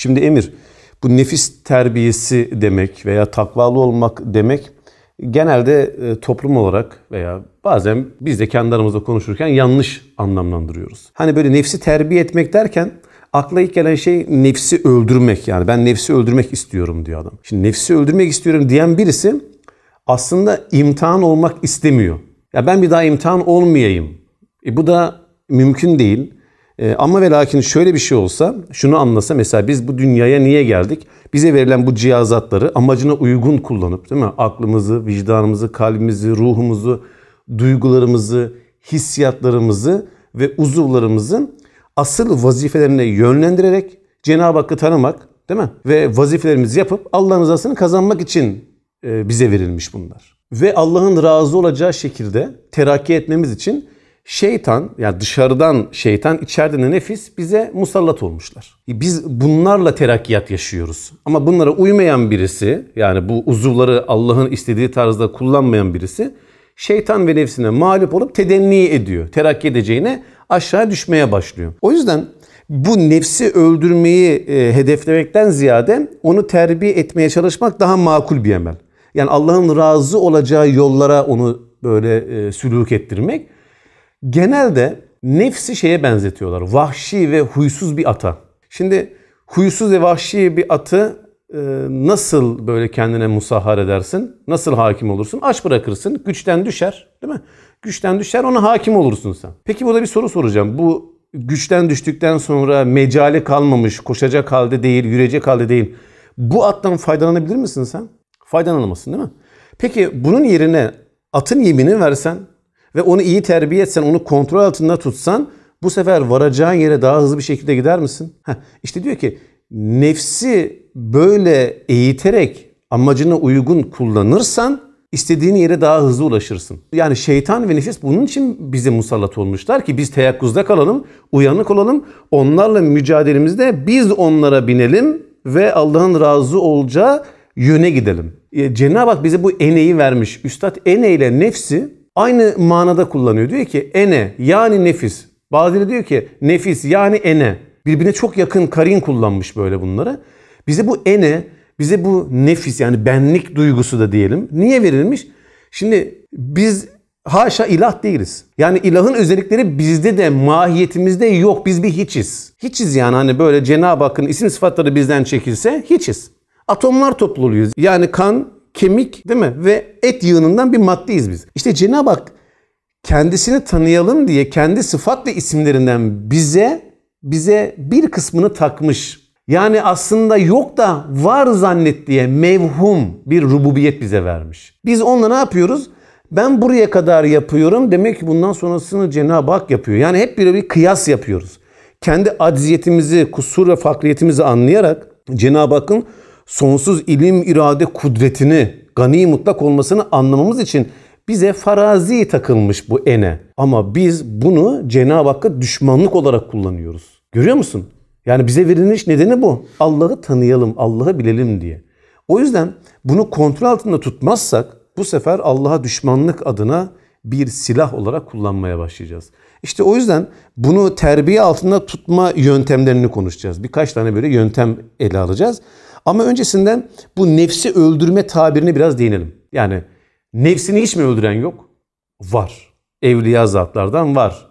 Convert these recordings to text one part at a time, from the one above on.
Şimdi emir bu nefis terbiyesi demek veya takvalı olmak demek genelde e, toplum olarak veya bazen biz de kendi aramızda konuşurken yanlış anlamlandırıyoruz. Hani böyle nefsi terbiye etmek derken akla ilk gelen şey nefsi öldürmek yani ben nefsi öldürmek istiyorum diyor adam. Şimdi nefsi öldürmek istiyorum diyen birisi aslında imtihan olmak istemiyor. Ya ben bir daha imtihan olmayayım. E bu da mümkün değil. Ee, ama ve lakin şöyle bir şey olsa, şunu anlasa mesela biz bu dünyaya niye geldik? Bize verilen bu cihazatları amacına uygun kullanıp değil mi? Aklımızı, vicdanımızı, kalbimizi, ruhumuzu, duygularımızı, hissiyatlarımızı ve uzuvlarımızın asıl vazifelerine yönlendirerek Cenab-ı Hakk'ı tanımak değil mi? Ve vazifelerimizi yapıp Allah'ın rızasını kazanmak için e, bize verilmiş bunlar. Ve Allah'ın razı olacağı şekilde terakki etmemiz için Şeytan yani dışarıdan şeytan içeride de nefis bize musallat olmuşlar. E biz bunlarla terakkiyat yaşıyoruz. Ama bunlara uymayan birisi yani bu uzuvları Allah'ın istediği tarzda kullanmayan birisi şeytan ve nefsine mağlup olup tedenni ediyor. Terakki edeceğine aşağı düşmeye başlıyor. O yüzden bu nefsi öldürmeyi e, hedeflemekten ziyade onu terbiye etmeye çalışmak daha makul bir emel. Yani Allah'ın razı olacağı yollara onu böyle e, sülük ettirmek Genelde nefsi şeye benzetiyorlar. Vahşi ve huysuz bir ata. Şimdi huysuz ve vahşi bir atı e, nasıl böyle kendine musahhar edersin? Nasıl hakim olursun? Aç bırakırsın. Güçten düşer. Değil mi? Güçten düşer ona hakim olursun sen. Peki burada bir soru soracağım. Bu güçten düştükten sonra mecali kalmamış, koşacak halde değil, yürüyecek halde değil. Bu attan faydalanabilir misin sen? Faydalanamazsın değil mi? Peki bunun yerine atın yeminini versen ve onu iyi terbiye etsen, onu kontrol altında tutsan bu sefer varacağın yere daha hızlı bir şekilde gider misin? Heh, işte diyor ki nefsi böyle eğiterek amacına uygun kullanırsan istediğin yere daha hızlı ulaşırsın. Yani şeytan ve nefis bunun için bize musallat olmuşlar ki biz teyakkuzda kalalım, uyanık olalım. Onlarla mücadelemizde biz onlara binelim ve Allah'ın razı olacağı yöne gidelim. E, Cenab-ı Hak bize bu eneyi vermiş. Üstad ene ile nefsi aynı manada kullanıyor. Diyor ki ene yani nefis. Bazıları diyor ki nefis yani ene. Birbirine çok yakın karin kullanmış böyle bunları. Bize bu ene, bize bu nefis yani benlik duygusu da diyelim. Niye verilmiş? Şimdi biz haşa ilah değiliz. Yani ilahın özellikleri bizde de mahiyetimizde yok. Biz bir hiçiz. Hiçiz yani hani böyle Cenab-ı Hakk'ın isim sıfatları bizden çekilse hiçiz. Atomlar topluluyoruz. Yani kan kemik değil mi? Ve et yığınından bir maddeyiz biz. İşte Cenab-ı Hak kendisini tanıyalım diye kendi sıfat ve isimlerinden bize bize bir kısmını takmış. Yani aslında yok da var zannet diye mevhum bir rububiyet bize vermiş. Biz onunla ne yapıyoruz? Ben buraya kadar yapıyorum demek ki bundan sonrasını Cenab-ı Hak yapıyor. Yani hep böyle bir kıyas yapıyoruz. Kendi acziyetimizi, kusur ve fakriyetimizi anlayarak Cenab-ı Hakk'ın sonsuz ilim, irade, kudretini, gani mutlak olmasını anlamamız için bize farazi takılmış bu ene. Ama biz bunu Cenab-ı Hakk'a düşmanlık olarak kullanıyoruz. Görüyor musun? Yani bize verilmiş nedeni bu. Allah'ı tanıyalım, Allah'ı bilelim diye. O yüzden bunu kontrol altında tutmazsak bu sefer Allah'a düşmanlık adına bir silah olarak kullanmaya başlayacağız. İşte o yüzden bunu terbiye altında tutma yöntemlerini konuşacağız. Birkaç tane böyle yöntem ele alacağız. Ama öncesinden bu nefsi öldürme tabirine biraz değinelim. Yani nefsini hiç mi öldüren yok? Var. Evliya zatlardan var.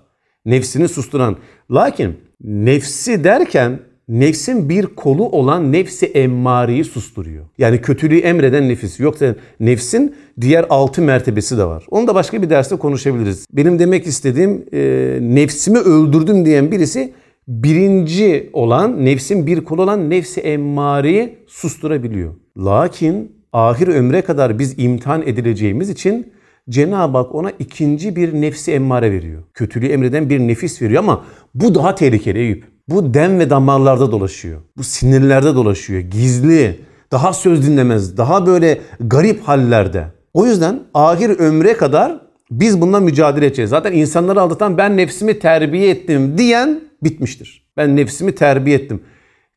Nefsini susturan. Lakin nefsi derken nefsin bir kolu olan nefsi emmariyi susturuyor. Yani kötülüğü emreden nefis. Yoksa nefsin diğer altı mertebesi de var. Onu da başka bir derste konuşabiliriz. Benim demek istediğim e, nefsimi öldürdüm diyen birisi birinci olan nefsin bir kolu olan nefsi emmariyi susturabiliyor. Lakin ahir ömre kadar biz imtihan edileceğimiz için Cenab-ı Hak ona ikinci bir nefsi emmare veriyor. Kötülüğü emreden bir nefis veriyor ama bu daha tehlikeli Eyüp. Bu dem ve damarlarda dolaşıyor. Bu sinirlerde dolaşıyor. Gizli, daha söz dinlemez, daha böyle garip hallerde. O yüzden ahir ömre kadar biz bundan mücadele edeceğiz. Zaten insanları aldatan ben nefsimi terbiye ettim diyen bitmiştir. Ben nefsimi terbiye ettim.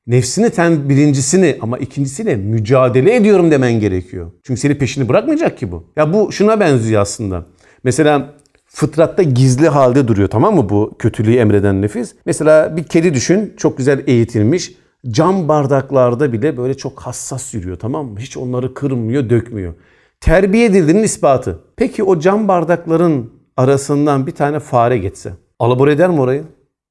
Nefsini ten birincisini ama ikincisiyle mücadele ediyorum demen gerekiyor. Çünkü seni peşini bırakmayacak ki bu. Ya bu şuna benziyor aslında. Mesela fıtratta gizli halde duruyor tamam mı bu kötülüğü emreden nefis? Mesela bir kedi düşün çok güzel eğitilmiş cam bardaklarda bile böyle çok hassas yürüyor tamam mı? Hiç onları kırmıyor dökmüyor. Terbiye edildiğinin ispatı. Peki o cam bardakların arasından bir tane fare geçse alabor eder mi orayı?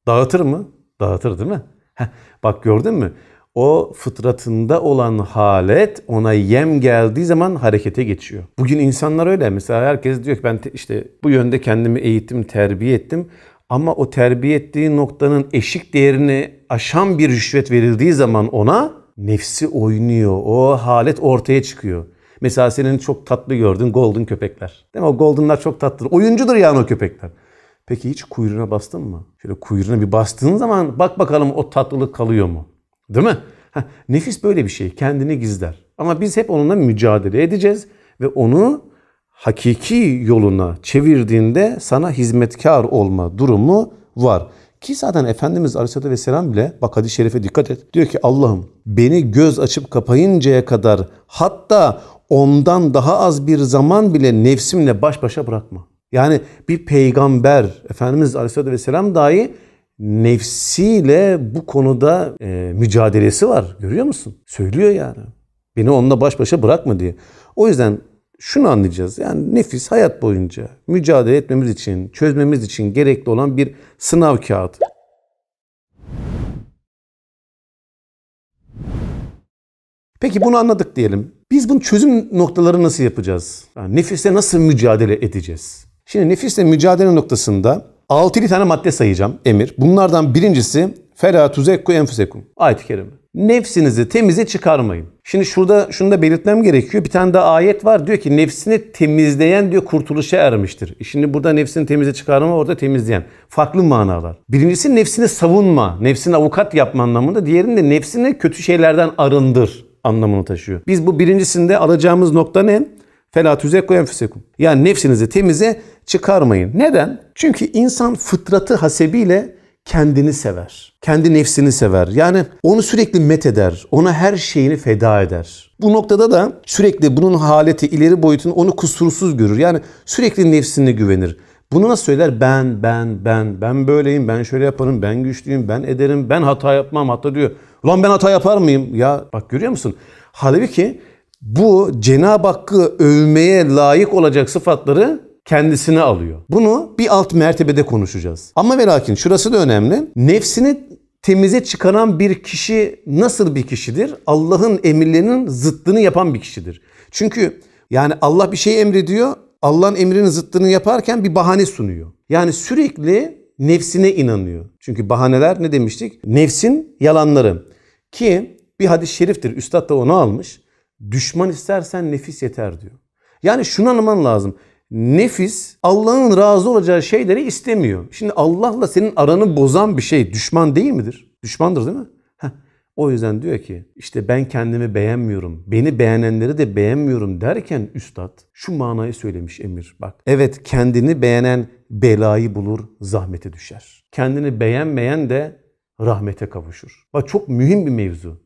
Dağıtır mı? Dağıtır değil mi? Heh, bak gördün mü? o fıtratında olan halet ona yem geldiği zaman harekete geçiyor. Bugün insanlar öyle. Mesela herkes diyor ki ben işte bu yönde kendimi eğittim, terbiye ettim. Ama o terbiye ettiği noktanın eşik değerini aşan bir rüşvet verildiği zaman ona nefsi oynuyor. O halet ortaya çıkıyor. Mesela senin çok tatlı gördüğün golden köpekler. Değil mi? O goldenlar çok tatlı. Oyuncudur yani o köpekler. Peki hiç kuyruğuna bastın mı? Şöyle kuyruğuna bir bastığın zaman bak bakalım o tatlılık kalıyor mu? Değil mi? Ha, nefis böyle bir şey. Kendini gizler. Ama biz hep onunla mücadele edeceğiz ve onu hakiki yoluna çevirdiğinde sana hizmetkar olma durumu var. Ki zaten Efendimiz Aleyhisselatü Vesselam bile bak hadis-i şerife dikkat et. Diyor ki Allah'ım beni göz açıp kapayıncaya kadar hatta ondan daha az bir zaman bile nefsimle baş başa bırakma. Yani bir peygamber Efendimiz Aleyhisselatü Vesselam dahi nefsiyle bu konuda e, mücadelesi var. Görüyor musun? Söylüyor yani. Beni onunla baş başa bırakma diye. O yüzden şunu anlayacağız. Yani nefis hayat boyunca mücadele etmemiz için, çözmemiz için gerekli olan bir sınav kağıdı. Peki bunu anladık diyelim. Biz bunun çözüm noktaları nasıl yapacağız? Yani nefisle nasıl mücadele edeceğiz? Şimdi nefisle mücadele noktasında 6 tane madde sayacağım emir. Bunlardan birincisi Fela tuzekku enfusekum. Ayet-i kerime. Nefsinizi temize çıkarmayın. Şimdi şurada şunu da belirtmem gerekiyor. Bir tane daha ayet var. Diyor ki nefsini temizleyen diyor kurtuluşa ermiştir. E şimdi burada nefsini temize çıkarma orada temizleyen. Farklı manalar. Birincisi nefsini savunma. Nefsini avukat yapma anlamında. Diğerinde nefsini kötü şeylerden arındır anlamını taşıyor. Biz bu birincisinde alacağımız nokta ne? Fela tüzekku enfüsekum. Yani nefsinizi temize çıkarmayın. Neden? Çünkü insan fıtratı hasebiyle kendini sever. Kendi nefsini sever. Yani onu sürekli met eder. Ona her şeyini feda eder. Bu noktada da sürekli bunun haleti ileri boyutunu onu kusursuz görür. Yani sürekli nefsine güvenir. Bunu nasıl söyler? Ben, ben, ben, ben böyleyim, ben şöyle yaparım, ben güçlüyüm, ben ederim, ben hata yapmam. Hatta diyor, ulan ben hata yapar mıyım? Ya bak görüyor musun? Halbuki bu Cenab-ı Hakk'ı övmeye layık olacak sıfatları kendisine alıyor. Bunu bir alt mertebede konuşacağız. Ama ve lakin şurası da önemli. Nefsini temize çıkaran bir kişi nasıl bir kişidir? Allah'ın emirlerinin zıttını yapan bir kişidir. Çünkü yani Allah bir şey emrediyor. Allah'ın emrinin zıttını yaparken bir bahane sunuyor. Yani sürekli nefsine inanıyor. Çünkü bahaneler ne demiştik? Nefsin yalanları. Ki bir hadis-i şeriftir. Üstad da onu almış. Düşman istersen nefis yeter diyor. Yani şunu anlaman lazım. Nefis Allah'ın razı olacağı şeyleri istemiyor. Şimdi Allah'la senin aranı bozan bir şey düşman değil midir? Düşmandır değil mi? Heh. O yüzden diyor ki işte ben kendimi beğenmiyorum. Beni beğenenleri de beğenmiyorum derken üstad şu manayı söylemiş Emir bak. Evet kendini beğenen belayı bulur, zahmete düşer. Kendini beğenmeyen de rahmete kavuşur. Bak çok mühim bir mevzu.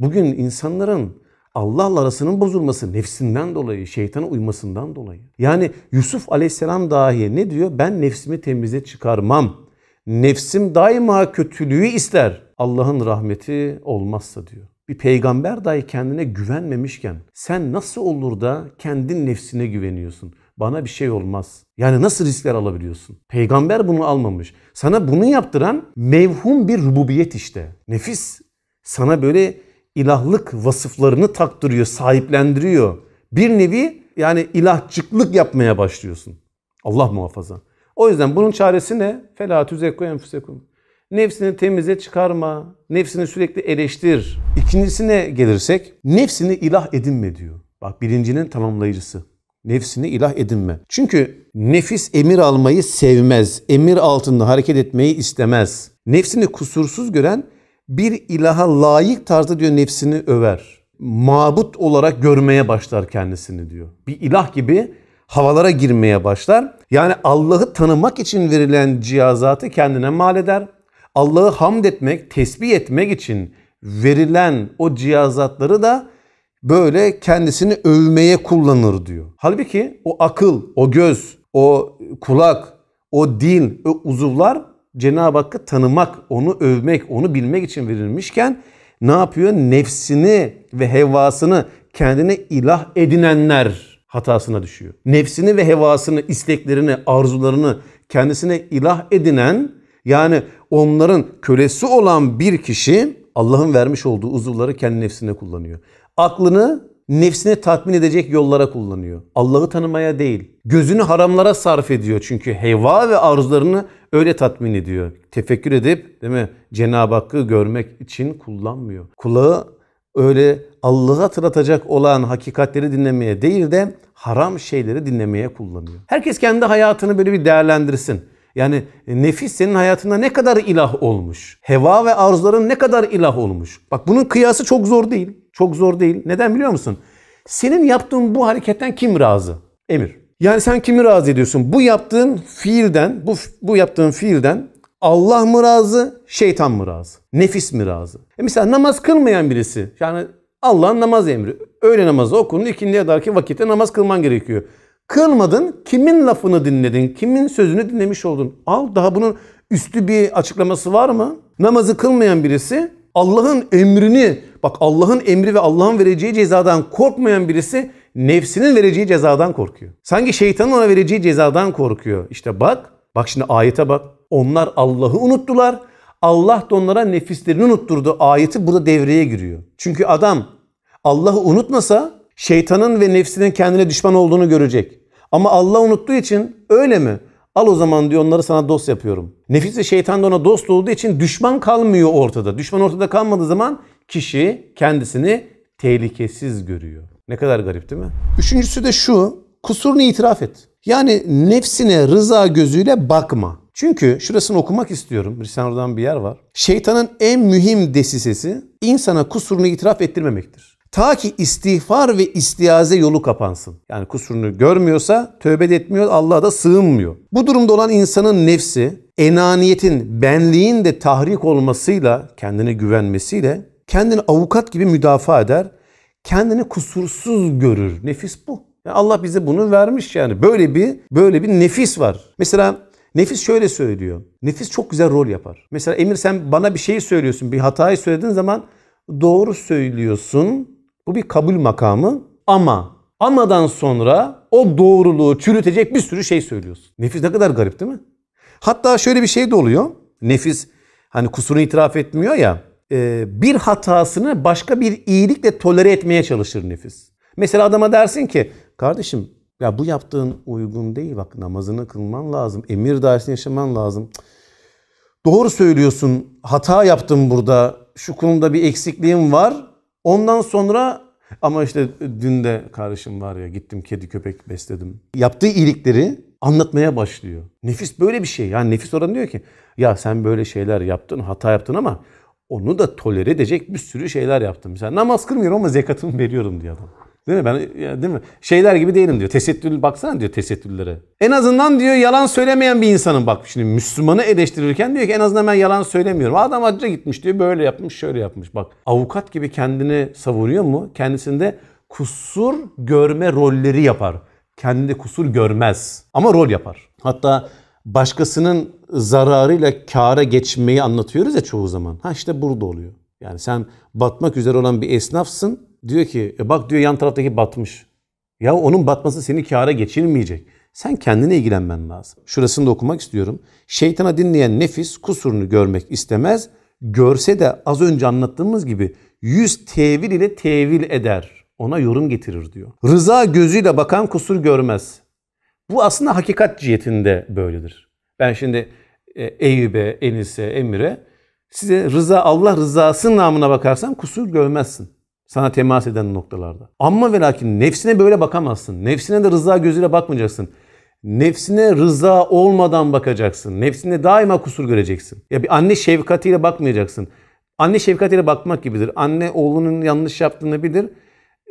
Bugün insanların Allah'la arasının bozulması nefsinden dolayı, şeytana uymasından dolayı. Yani Yusuf aleyhisselam dahi ne diyor? Ben nefsimi temize çıkarmam. Nefsim daima kötülüğü ister. Allah'ın rahmeti olmazsa diyor. Bir peygamber dahi kendine güvenmemişken sen nasıl olur da kendin nefsine güveniyorsun? Bana bir şey olmaz. Yani nasıl riskler alabiliyorsun? Peygamber bunu almamış. Sana bunu yaptıran mevhum bir rububiyet işte. Nefis sana böyle ilahlık vasıflarını taktırıyor, sahiplendiriyor. Bir nevi yani ilahçıklık yapmaya başlıyorsun. Allah muhafaza. O yüzden bunun çaresi ne? Fela tüzekku enfusekum. Nefsini temize çıkarma. Nefsini sürekli eleştir. İkincisine gelirsek nefsini ilah edinme diyor. Bak birincinin tamamlayıcısı. Nefsini ilah edinme. Çünkü nefis emir almayı sevmez. Emir altında hareket etmeyi istemez. Nefsini kusursuz gören bir ilaha layık tarzda diyor nefsini över. Mabut olarak görmeye başlar kendisini diyor. Bir ilah gibi havalara girmeye başlar. Yani Allah'ı tanımak için verilen cihazatı kendine mal eder. Allah'ı hamd etmek, tesbih etmek için verilen o cihazatları da böyle kendisini övmeye kullanır diyor. Halbuki o akıl, o göz, o kulak, o dil, o uzuvlar Cenab-ı Hakk'ı tanımak, onu övmek, onu bilmek için verilmişken ne yapıyor? Nefsini ve hevasını kendine ilah edinenler hatasına düşüyor. Nefsini ve hevasını, isteklerini, arzularını kendisine ilah edinen yani onların kölesi olan bir kişi Allah'ın vermiş olduğu uzuvları kendi nefsine kullanıyor. Aklını nefsini tatmin edecek yollara kullanıyor. Allah'ı tanımaya değil. Gözünü haramlara sarf ediyor çünkü heva ve arzularını öyle tatmin ediyor. Tefekkür edip değil mi Cenab-ı Hakk'ı görmek için kullanmıyor. Kulağı öyle Allah'ı hatırlatacak olan hakikatleri dinlemeye değil de haram şeyleri dinlemeye kullanıyor. Herkes kendi hayatını böyle bir değerlendirsin. Yani nefis senin hayatında ne kadar ilah olmuş? Heva ve arzuların ne kadar ilah olmuş? Bak bunun kıyası çok zor değil. Çok zor değil. Neden biliyor musun? Senin yaptığın bu hareketten kim razı? Emir. Yani sen kimi razı ediyorsun? Bu yaptığın fiilden, bu, bu yaptığın fiilden Allah mı razı, şeytan mı razı? Nefis mi razı? E mesela namaz kılmayan birisi, yani Allah'ın namaz emri. Öğle namazı okunun, ikindiye ki vakitte namaz kılman gerekiyor. Kılmadın, kimin lafını dinledin, kimin sözünü dinlemiş oldun? Al daha bunun üstü bir açıklaması var mı? Namazı kılmayan birisi Allah'ın emrini Bak Allah'ın emri ve Allah'ın vereceği cezadan korkmayan birisi nefsinin vereceği cezadan korkuyor. Sanki şeytanın ona vereceği cezadan korkuyor. İşte bak, bak şimdi ayete bak. Onlar Allah'ı unuttular. Allah da onlara nefislerini unutturdu. Ayeti burada devreye giriyor. Çünkü adam Allah'ı unutmasa şeytanın ve nefsinin kendine düşman olduğunu görecek. Ama Allah unuttuğu için öyle mi? Al o zaman diyor onları sana dost yapıyorum. Nefis ve şeytan da ona dost olduğu için düşman kalmıyor ortada. Düşman ortada kalmadığı zaman kişi kendisini tehlikesiz görüyor. Ne kadar garip değil mi? Üçüncüsü de şu, kusurunu itiraf et. Yani nefsine rıza gözüyle bakma. Çünkü şurasını okumak istiyorum. Risale oradan bir yer var. Şeytanın en mühim desisesi insana kusurunu itiraf ettirmemektir. Ta ki istiğfar ve istiyaze yolu kapansın. Yani kusurunu görmüyorsa tövbe de etmiyor, Allah'a da sığınmıyor. Bu durumda olan insanın nefsi enaniyetin, benliğin de tahrik olmasıyla, kendine güvenmesiyle Kendini avukat gibi müdafaa eder. Kendini kusursuz görür. Nefis bu. Yani Allah bize bunu vermiş yani. Böyle bir böyle bir nefis var. Mesela Nefis şöyle söylüyor. Nefis çok güzel rol yapar. Mesela Emir sen bana bir şeyi söylüyorsun. Bir hatayı söylediğin zaman doğru söylüyorsun. Bu bir kabul makamı. Ama amadan sonra o doğruluğu çürütecek bir sürü şey söylüyorsun. Nefis ne kadar garip değil mi? Hatta şöyle bir şey de oluyor. Nefis hani kusurunu itiraf etmiyor ya. E, bir hatasını başka bir iyilikle tolere etmeye çalışır nefis. Mesela adama dersin ki kardeşim ya bu yaptığın uygun değil bak namazını kılman lazım. Emir dairesinde yaşaman lazım. Doğru söylüyorsun hata yaptım burada şu konuda bir eksikliğim var. Ondan sonra ama işte dün de kardeşim var ya gittim kedi köpek besledim. Yaptığı iyilikleri anlatmaya başlıyor. Nefis böyle bir şey. Yani nefis oradan diyor ki ya sen böyle şeyler yaptın hata yaptın ama onu da tolere edecek bir sürü şeyler yaptım. Mesela namaz kılmıyorum ama zekatımı veriyorum diyor adam. Değil mi? Ben ya değil mi? Şeyler gibi değilim diyor. Tesettül baksana diyor tesettürlere. En azından diyor yalan söylemeyen bir insanın bak şimdi Müslümanı eleştirirken diyor ki en azından ben yalan söylemiyorum. Adam hacca gitmiş diyor böyle yapmış şöyle yapmış. Bak avukat gibi kendini savuruyor mu? Kendisinde kusur görme rolleri yapar. Kendi kusur görmez ama rol yapar. Hatta başkasının zararıyla kâra geçmeyi anlatıyoruz ya çoğu zaman. Ha işte burada oluyor. Yani sen batmak üzere olan bir esnafsın. Diyor ki e bak diyor yan taraftaki batmış. Ya onun batması seni kâra geçirmeyecek. Sen kendine ilgilenmen lazım. Şurasını da okumak istiyorum. Şeytana dinleyen nefis kusurunu görmek istemez. Görse de az önce anlattığımız gibi yüz tevil ile tevil eder. Ona yorum getirir diyor. Rıza gözüyle bakan kusur görmez. Bu aslında hakikat cihetinde böyledir. Ben şimdi e, Eyüp'e, Enis'e, Emir'e size rıza Allah rızası namına bakarsan kusur görmezsin. Sana temas eden noktalarda. Ama ve lakin nefsine böyle bakamazsın. Nefsine de rıza gözüyle bakmayacaksın. Nefsine rıza olmadan bakacaksın. Nefsine daima kusur göreceksin. Ya bir anne şefkatiyle bakmayacaksın. Anne şefkatiyle bakmak gibidir. Anne oğlunun yanlış yaptığını bilir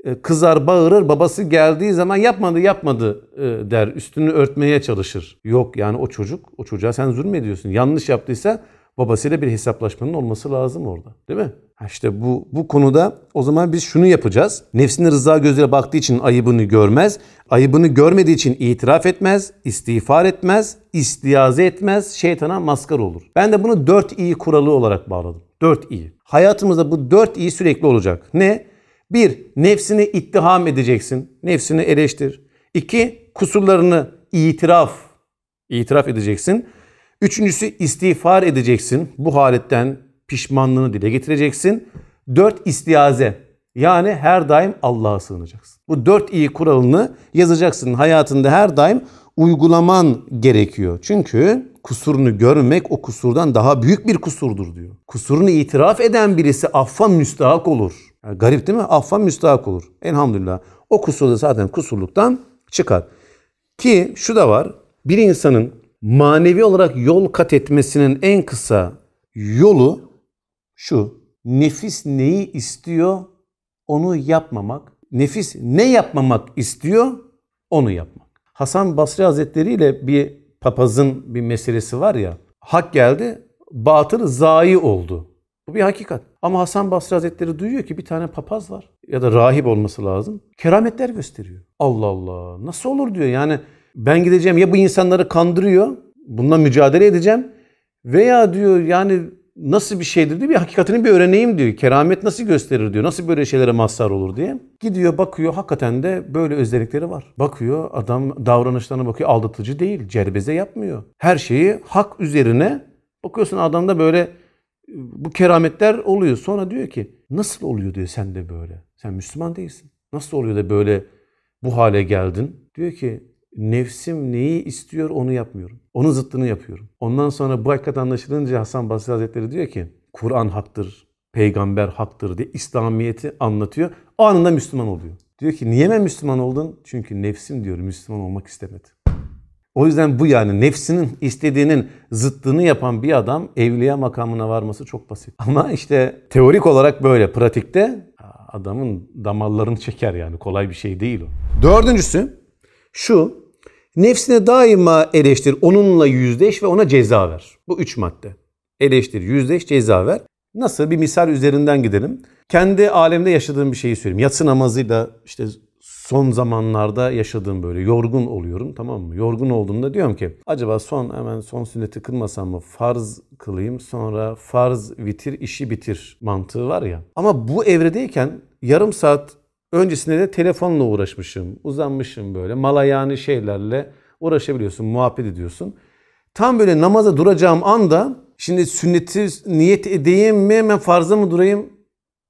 e, kızar bağırır babası geldiği zaman yapmadı yapmadı e, der üstünü örtmeye çalışır. Yok yani o çocuk o çocuğa sen zulmediyorsun yanlış yaptıysa babasıyla bir hesaplaşmanın olması lazım orada değil mi? İşte bu, bu konuda o zaman biz şunu yapacağız. Nefsine rıza gözüyle baktığı için ayıbını görmez. Ayıbını görmediği için itiraf etmez, istiğfar etmez, istiyaze etmez, şeytana maskar olur. Ben de bunu dört iyi kuralı olarak bağladım. Dört iyi. Hayatımızda bu dört iyi sürekli olacak. Ne? Bir, nefsini ittiham edeceksin. Nefsini eleştir. İki, kusurlarını itiraf, itiraf edeceksin. Üçüncüsü istiğfar edeceksin. Bu haletten pişmanlığını dile getireceksin. Dört, istiyaze, Yani her daim Allah'a sığınacaksın. Bu dört iyi kuralını yazacaksın. Hayatında her daim uygulaman gerekiyor. Çünkü kusurunu görmek o kusurdan daha büyük bir kusurdur diyor. Kusurunu itiraf eden birisi affa müstahak olur. Yani garip değil mi? Affa müstahak olur. Elhamdülillah. O kusur da zaten kusurluktan çıkar. Ki şu da var. Bir insanın manevi olarak yol kat etmesinin en kısa yolu şu. Nefis neyi istiyor? Onu yapmamak. Nefis ne yapmamak istiyor? Onu yapmak. Hasan Basri Hazretleri ile bir papazın bir meselesi var ya. Hak geldi, batıl zayi oldu. Bu bir hakikat. Ama Hasan Basri Hazretleri duyuyor ki bir tane papaz var ya da rahip olması lazım. Kerametler gösteriyor. Allah Allah nasıl olur diyor. Yani ben gideceğim ya bu insanları kandırıyor. Bununla mücadele edeceğim. Veya diyor yani nasıl bir şeydir diyor. Bir hakikatini bir öğreneyim diyor. Keramet nasıl gösterir diyor. Nasıl böyle şeylere mazhar olur diye. Gidiyor bakıyor hakikaten de böyle özellikleri var. Bakıyor adam davranışlarına bakıyor aldatıcı değil. Cerbeze yapmıyor. Her şeyi hak üzerine bakıyorsun adamda böyle bu kerametler oluyor. Sonra diyor ki nasıl oluyor diyor sen de böyle. Sen Müslüman değilsin. Nasıl oluyor da böyle bu hale geldin? Diyor ki nefsim neyi istiyor onu yapmıyorum. Onun zıttını yapıyorum. Ondan sonra bu hakikat anlaşılınca Hasan Basri Hazretleri diyor ki Kur'an haktır, peygamber haktır diye İslamiyet'i anlatıyor. O anında Müslüman oluyor. Diyor ki niye ben Müslüman oldun? Çünkü nefsim diyor Müslüman olmak istemedi. O yüzden bu yani nefsinin istediğinin zıttını yapan bir adam evliya makamına varması çok basit. Ama işte teorik olarak böyle, pratikte adamın damallarını çeker yani kolay bir şey değil o. Dördüncüsü şu, nefsine daima eleştir, onunla yüzleş ve ona ceza ver. Bu üç madde. Eleştir, yüzleş, ceza ver. Nasıl? Bir misal üzerinden gidelim. Kendi alemde yaşadığım bir şeyi söyleyeyim. Yatsı namazıyla işte son zamanlarda yaşadığım böyle yorgun oluyorum tamam mı? Yorgun olduğumda diyorum ki acaba son hemen son sünneti kılmasam mı? Farz kılayım sonra farz vitir işi bitir mantığı var ya. Ama bu evredeyken yarım saat öncesinde de telefonla uğraşmışım. Uzanmışım böyle malayani şeylerle uğraşabiliyorsun, muhabbet ediyorsun. Tam böyle namaza duracağım anda şimdi sünneti niyet edeyim mi hemen farza mı durayım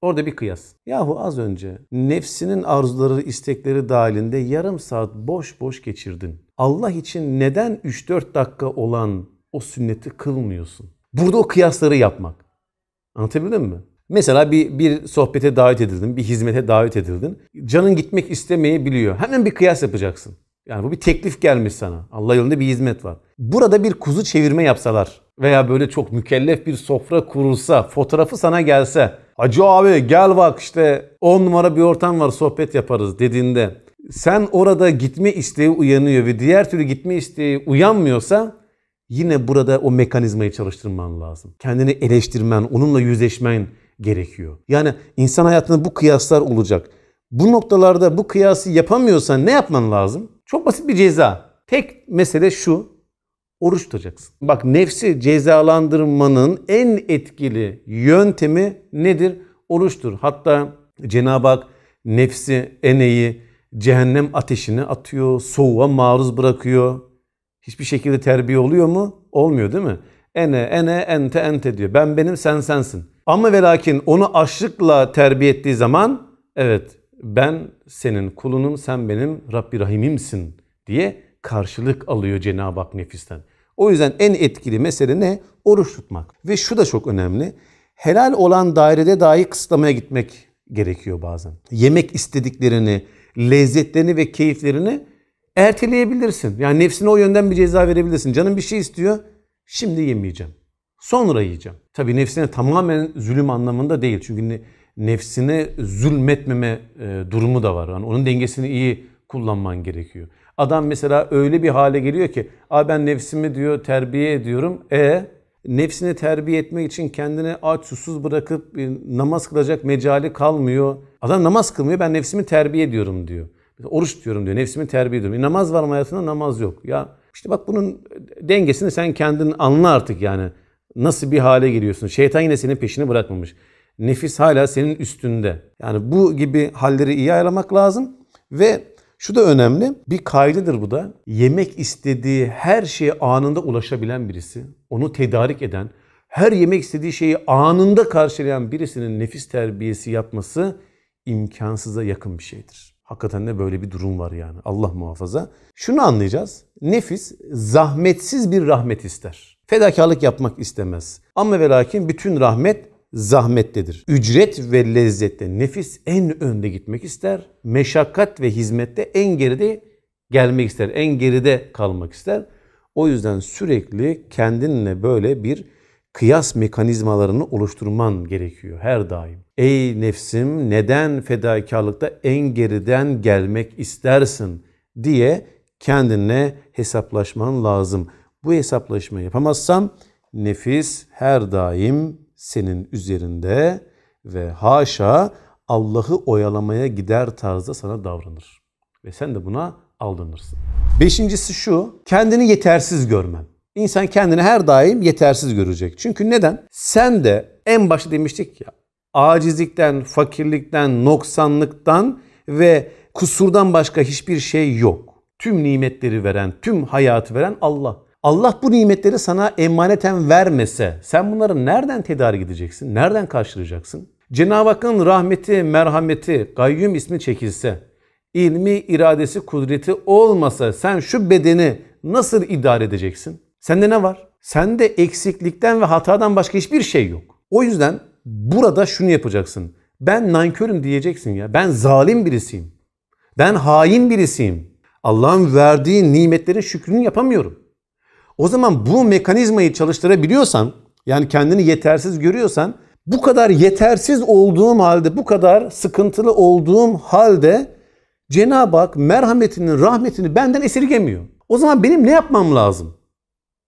Orada bir kıyas. Yahu az önce nefsinin arzuları, istekleri dahilinde yarım saat boş boş geçirdin. Allah için neden 3-4 dakika olan o sünneti kılmıyorsun? Burada o kıyasları yapmak. Anlatabildim mi? Mesela bir, bir sohbete davet edildin, bir hizmete davet edildin. Canın gitmek istemeyebiliyor. Hemen bir kıyas yapacaksın. Yani bu bir teklif gelmiş sana. Allah yolunda bir hizmet var. Burada bir kuzu çevirme yapsalar veya böyle çok mükellef bir sofra kurulsa, fotoğrafı sana gelse Acı abi gel bak işte 10 numara bir ortam var sohbet yaparız dediğinde sen orada gitme isteği uyanıyor ve diğer türlü gitme isteği uyanmıyorsa yine burada o mekanizmayı çalıştırman lazım. Kendini eleştirmen, onunla yüzleşmen gerekiyor. Yani insan hayatında bu kıyaslar olacak. Bu noktalarda bu kıyası yapamıyorsan ne yapman lazım? Çok basit bir ceza. Tek mesele şu. Oruç tutacaksın. Bak nefsi cezalandırmanın en etkili yöntemi nedir? Oruçtur. Hatta Cenab-ı Hak nefsi eneyi cehennem ateşine atıyor, soğuğa maruz bırakıyor. Hiçbir şekilde terbiye oluyor mu? Olmuyor değil mi? Ene, ene, ente, ente diyor. Ben benim, sen sensin. Ama ve lakin onu açlıkla terbiye ettiği zaman evet ben senin kulunum, sen benim Rabbi Rahim'imsin diye karşılık alıyor Cenab-ı Hak nefisten. O yüzden en etkili mesele ne? Oruç tutmak. Ve şu da çok önemli. Helal olan dairede dahi kısıtlamaya gitmek gerekiyor bazen. Yemek istediklerini, lezzetlerini ve keyiflerini erteleyebilirsin. Yani nefsine o yönden bir ceza verebilirsin. Canım bir şey istiyor, şimdi yemeyeceğim. Sonra yiyeceğim. Tabii nefsine tamamen zulüm anlamında değil. Çünkü nefsine zulmetmeme e, durumu da var. Yani onun dengesini iyi kullanman gerekiyor. Adam mesela öyle bir hale geliyor ki Aa ben nefsimi diyor terbiye ediyorum. E nefsini terbiye etmek için kendini aç susuz bırakıp e, namaz kılacak mecali kalmıyor. Adam namaz kılmıyor ben nefsimi terbiye ediyorum diyor. Oruç diyorum diyor nefsimi terbiye ediyorum. E, namaz var mı hayatında namaz yok. Ya işte bak bunun dengesini sen kendin anla artık yani. Nasıl bir hale geliyorsun. Şeytan yine senin peşini bırakmamış. Nefis hala senin üstünde. Yani bu gibi halleri iyi ayarlamak lazım ve şu da önemli. Bir kaydıdır bu da. Yemek istediği her şeye anında ulaşabilen birisi. Onu tedarik eden, her yemek istediği şeyi anında karşılayan birisinin nefis terbiyesi yapması imkansıza yakın bir şeydir. Hakikaten de böyle bir durum var yani. Allah muhafaza. Şunu anlayacağız. Nefis zahmetsiz bir rahmet ister. Fedakarlık yapmak istemez. Ama ve lakin bütün rahmet zahmettedir. Ücret ve lezzette nefis en önde gitmek ister. Meşakkat ve hizmette en geride gelmek ister. En geride kalmak ister. O yüzden sürekli kendinle böyle bir kıyas mekanizmalarını oluşturman gerekiyor her daim. Ey nefsim neden fedakarlıkta en geriden gelmek istersin diye kendinle hesaplaşman lazım. Bu hesaplaşmayı yapamazsan nefis her daim senin üzerinde ve haşa Allah'ı oyalamaya gider tarzda sana davranır. Ve sen de buna aldanırsın. Beşincisi şu, kendini yetersiz görmem. İnsan kendini her daim yetersiz görecek. Çünkü neden? Sen de en başta demiştik ya, acizlikten, fakirlikten, noksanlıktan ve kusurdan başka hiçbir şey yok. Tüm nimetleri veren, tüm hayatı veren Allah. Allah bu nimetleri sana emaneten vermese sen bunları nereden tedarik edeceksin? Nereden karşılayacaksın? Cenab-ı Hakk'ın rahmeti, merhameti, gayyum ismi çekilse, ilmi, iradesi, kudreti olmasa sen şu bedeni nasıl idare edeceksin? Sende ne var? Sende eksiklikten ve hatadan başka hiçbir şey yok. O yüzden burada şunu yapacaksın. Ben nankörüm diyeceksin ya. Ben zalim birisiyim. Ben hain birisiyim. Allah'ın verdiği nimetlerin şükrünü yapamıyorum. O zaman bu mekanizmayı çalıştırabiliyorsan yani kendini yetersiz görüyorsan bu kadar yetersiz olduğum halde, bu kadar sıkıntılı olduğum halde Cenab-ı Hak merhametinin, rahmetini benden esirgemiyor. O zaman benim ne yapmam lazım?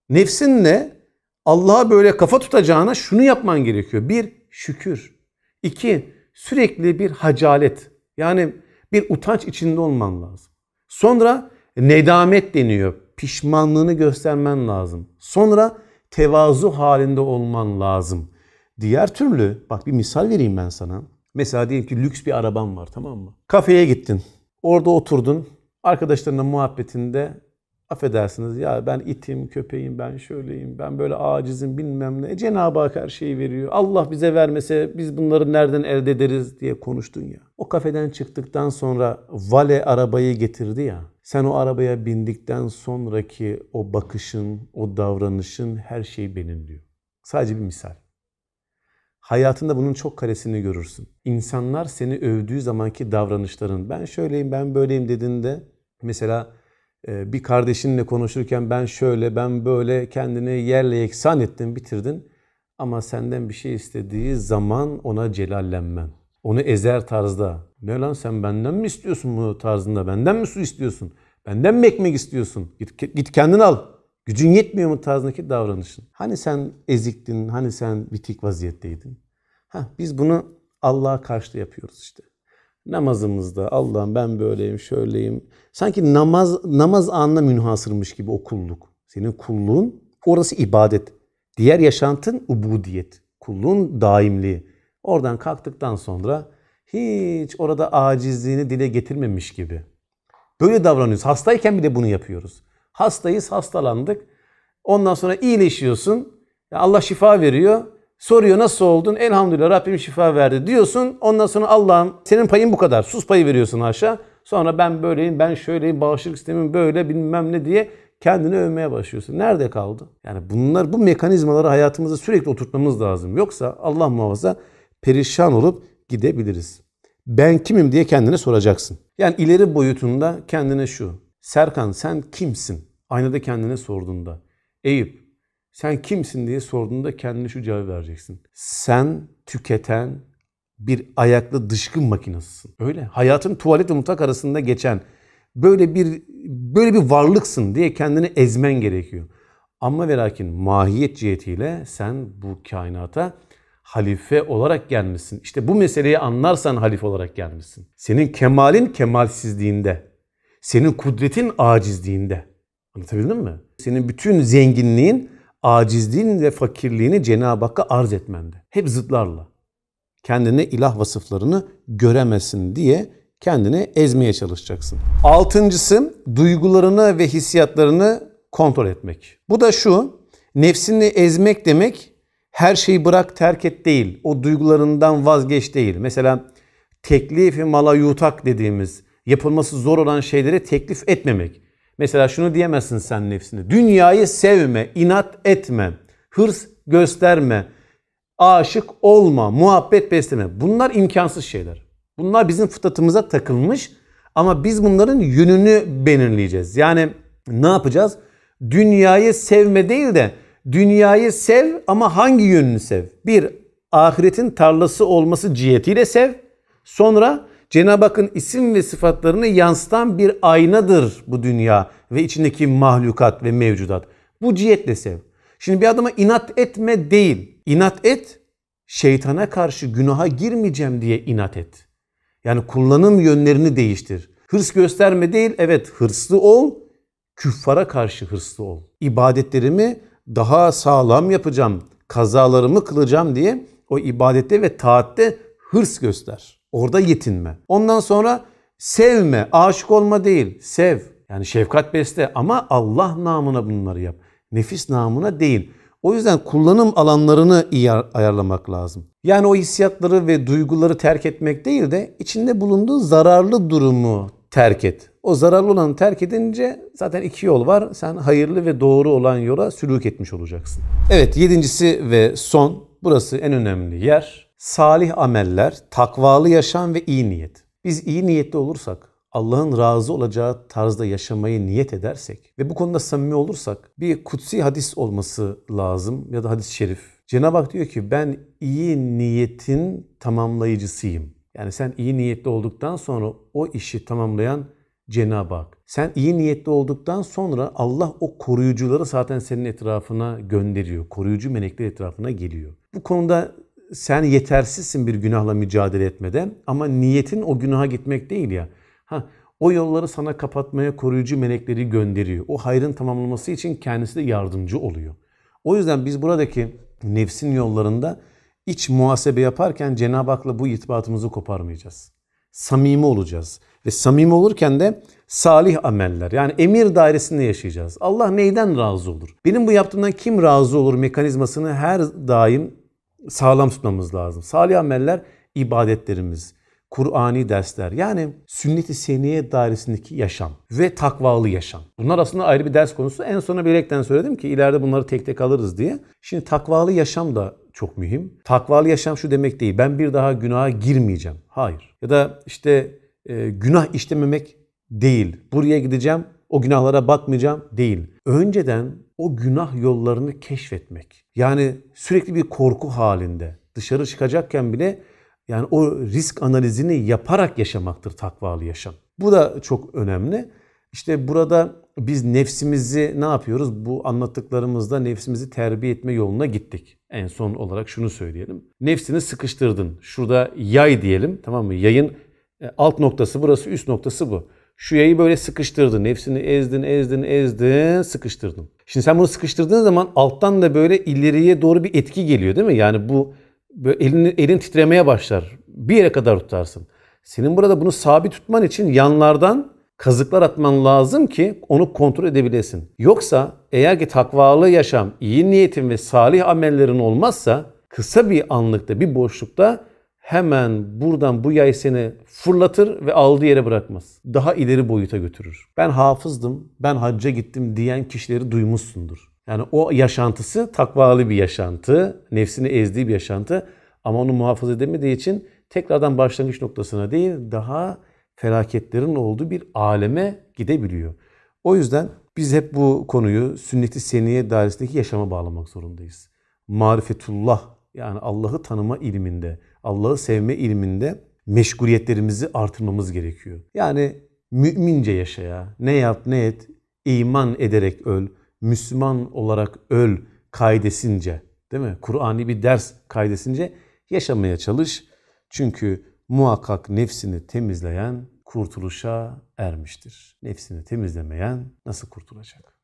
Nefsinle Allah'a böyle kafa tutacağına şunu yapman gerekiyor. Bir, şükür. İki, sürekli bir hacalet. Yani bir utanç içinde olman lazım. Sonra nedamet deniyor pişmanlığını göstermen lazım. Sonra tevazu halinde olman lazım. Diğer türlü bak bir misal vereyim ben sana. Mesela diyelim ki lüks bir araban var tamam mı? Kafeye gittin. Orada oturdun. Arkadaşlarının muhabbetinde affedersiniz ya ben itim, köpeğim, ben şöyleyim, ben böyle acizim bilmem ne. E, Cenab-ı Hak her şeyi veriyor. Allah bize vermese biz bunları nereden elde ederiz diye konuştun ya. O kafeden çıktıktan sonra vale arabayı getirdi ya. Sen o arabaya bindikten sonraki o bakışın, o davranışın her şey benim diyor. Sadece bir misal. Hayatında bunun çok karesini görürsün. İnsanlar seni övdüğü zamanki davranışların, ben şöyleyim, ben böyleyim dediğinde mesela e, bir kardeşinle konuşurken ben şöyle, ben böyle kendini yerle yeksan ettin, bitirdin. Ama senden bir şey istediği zaman ona celallenmen. Onu ezer tarzda. Ne lan sen benden mi istiyorsun bu tarzında? Benden mi su istiyorsun? Benden mi ekmek istiyorsun? Git, git kendin al. Gücün yetmiyor mu tarzındaki davranışın. Hani sen eziktin, hani sen bitik vaziyetteydin. Heh, biz bunu Allah'a karşı yapıyoruz işte. Namazımızda Allah'ım ben böyleyim, şöyleyim. Sanki namaz namaz anına münhasırmış gibi okulluk. Senin kulluğun orası ibadet. Diğer yaşantın ubudiyet. Kulluğun daimliği. Oradan kalktıktan sonra hiç orada acizliğini dile getirmemiş gibi Böyle davranıyoruz. Hastayken bile bunu yapıyoruz. Hastayız, hastalandık. Ondan sonra iyileşiyorsun. Allah şifa veriyor. Soruyor nasıl oldun? Elhamdülillah Rabbim şifa verdi diyorsun. Ondan sonra Allah'ım senin payın bu kadar. Sus payı veriyorsun aşağı. Sonra ben böyleyim, ben şöyleyim, bağışıklık sistemim böyle bilmem ne diye kendini övmeye başlıyorsun. Nerede kaldı? Yani bunlar bu mekanizmaları hayatımıza sürekli oturtmamız lazım. Yoksa Allah muhafaza perişan olup gidebiliriz ben kimim diye kendine soracaksın. Yani ileri boyutunda kendine şu. Serkan sen kimsin? Aynada kendine sorduğunda. Eyüp sen kimsin diye sorduğunda kendine şu cevabı vereceksin. Sen tüketen bir ayaklı dışkın makinesisin. Öyle. Hayatın tuvalet ve mutfak arasında geçen böyle bir böyle bir varlıksın diye kendini ezmen gerekiyor. Ama ve lakin mahiyet cihetiyle sen bu kainata halife olarak gelmişsin. İşte bu meseleyi anlarsan halife olarak gelmişsin. Senin kemalin kemalsizliğinde. Senin kudretin acizliğinde. Anlatabildim mi? Senin bütün zenginliğin acizliğin ve fakirliğini Cenab-ı Hakk'a arz etmende. Hep zıtlarla. Kendine ilah vasıflarını göremesin diye kendini ezmeye çalışacaksın. Altıncısı duygularını ve hissiyatlarını kontrol etmek. Bu da şu, nefsini ezmek demek her şeyi bırak terk et değil. O duygularından vazgeç değil. Mesela teklifi mala yutak dediğimiz yapılması zor olan şeyleri teklif etmemek. Mesela şunu diyemezsin sen nefsine. Dünyayı sevme, inat etme, hırs gösterme, aşık olma, muhabbet besleme. Bunlar imkansız şeyler. Bunlar bizim fıtratımıza takılmış ama biz bunların yönünü belirleyeceğiz. Yani ne yapacağız? Dünyayı sevme değil de Dünyayı sev ama hangi yönünü sev? Bir, ahiretin tarlası olması cihetiyle sev. Sonra Cenab-ı Hakk'ın isim ve sıfatlarını yansıtan bir aynadır bu dünya ve içindeki mahlukat ve mevcudat. Bu cihetle sev. Şimdi bir adama inat etme değil. İnat et, şeytana karşı günaha girmeyeceğim diye inat et. Yani kullanım yönlerini değiştir. Hırs gösterme değil, evet hırslı ol, küffara karşı hırslı ol. İbadetlerimi daha sağlam yapacağım, kazalarımı kılacağım diye o ibadette ve taatte hırs göster. Orada yetinme. Ondan sonra sevme, aşık olma değil, sev. Yani şefkat beste ama Allah namına bunları yap. Nefis namına değil. O yüzden kullanım alanlarını iyi ayarlamak lazım. Yani o hissiyatları ve duyguları terk etmek değil de içinde bulunduğu zararlı durumu terk et. O zararlı olanı terk edince zaten iki yol var. Sen hayırlı ve doğru olan yola sülük etmiş olacaksın. Evet yedincisi ve son burası en önemli yer. Salih ameller, takvalı yaşam ve iyi niyet. Biz iyi niyetli olursak, Allah'ın razı olacağı tarzda yaşamayı niyet edersek ve bu konuda samimi olursak bir kutsi hadis olması lazım ya da hadis-i şerif. Cenab-ı Hak diyor ki ben iyi niyetin tamamlayıcısıyım. Yani sen iyi niyetli olduktan sonra o işi tamamlayan Cenab-ı Hak. Sen iyi niyetli olduktan sonra Allah o koruyucuları zaten senin etrafına gönderiyor. Koruyucu melekler etrafına geliyor. Bu konuda sen yetersizsin bir günahla mücadele etmeden ama niyetin o günaha gitmek değil ya. Ha, o yolları sana kapatmaya koruyucu melekleri gönderiyor. O hayrın tamamlaması için kendisi de yardımcı oluyor. O yüzden biz buradaki nefsin yollarında İç muhasebe yaparken Cenab-ı Hak'la bu itibatımızı koparmayacağız. Samimi olacağız. Ve samimi olurken de salih ameller yani emir dairesinde yaşayacağız. Allah neyden razı olur? Benim bu yaptığımdan kim razı olur mekanizmasını her daim sağlam tutmamız lazım. Salih ameller ibadetlerimiz, Kur'ani dersler. Yani sünnet-i seniye dairesindeki yaşam ve takvalı yaşam. Bunlar aslında ayrı bir ders konusu. En sona bilerekten söyledim ki ileride bunları tek tek alırız diye. Şimdi takvalı yaşam da çok mühim. Takvalı yaşam şu demek değil. Ben bir daha günaha girmeyeceğim. Hayır. Ya da işte e, günah işlememek değil. Buraya gideceğim, o günahlara bakmayacağım değil. Önceden o günah yollarını keşfetmek. Yani sürekli bir korku halinde. Dışarı çıkacakken bile yani o risk analizini yaparak yaşamaktır takvalı yaşam. Bu da çok önemli. İşte burada biz nefsimizi ne yapıyoruz? Bu anlattıklarımızda nefsimizi terbiye etme yoluna gittik. En son olarak şunu söyleyelim. Nefsini sıkıştırdın. Şurada yay diyelim tamam mı? Yayın e, alt noktası burası, üst noktası bu. Şu yayı böyle sıkıştırdın. Nefsini ezdin, ezdin, ezdin, sıkıştırdın. Şimdi sen bunu sıkıştırdığın zaman alttan da böyle ileriye doğru bir etki geliyor değil mi? Yani bu böyle elin, elin titremeye başlar. Bir yere kadar tutarsın. Senin burada bunu sabit tutman için yanlardan kazıklar atman lazım ki onu kontrol edebilesin. Yoksa eğer ki takvalı yaşam, iyi niyetin ve salih amellerin olmazsa kısa bir anlıkta, bir boşlukta hemen buradan bu yay seni fırlatır ve aldığı yere bırakmaz. Daha ileri boyuta götürür. Ben hafızdım, ben hacca gittim diyen kişileri duymuşsundur. Yani o yaşantısı takvalı bir yaşantı, nefsini ezdiği bir yaşantı ama onu muhafaza edemediği için tekrardan başlangıç noktasına değil daha felaketlerin olduğu bir aleme gidebiliyor. O yüzden biz hep bu konuyu sünnet-i seniye dairesindeki yaşama bağlamak zorundayız. Marifetullah yani Allah'ı tanıma ilminde, Allah'ı sevme ilminde meşguliyetlerimizi artırmamız gerekiyor. Yani mümince yaşa ya. Ne yap ne et, iman ederek öl, Müslüman olarak öl kaydesince değil mi? Kur'an'ı bir ders kaydesince yaşamaya çalış. Çünkü muhakkak nefsini temizleyen kurtuluşa ermiştir. Nefsini temizlemeyen nasıl kurtulacak?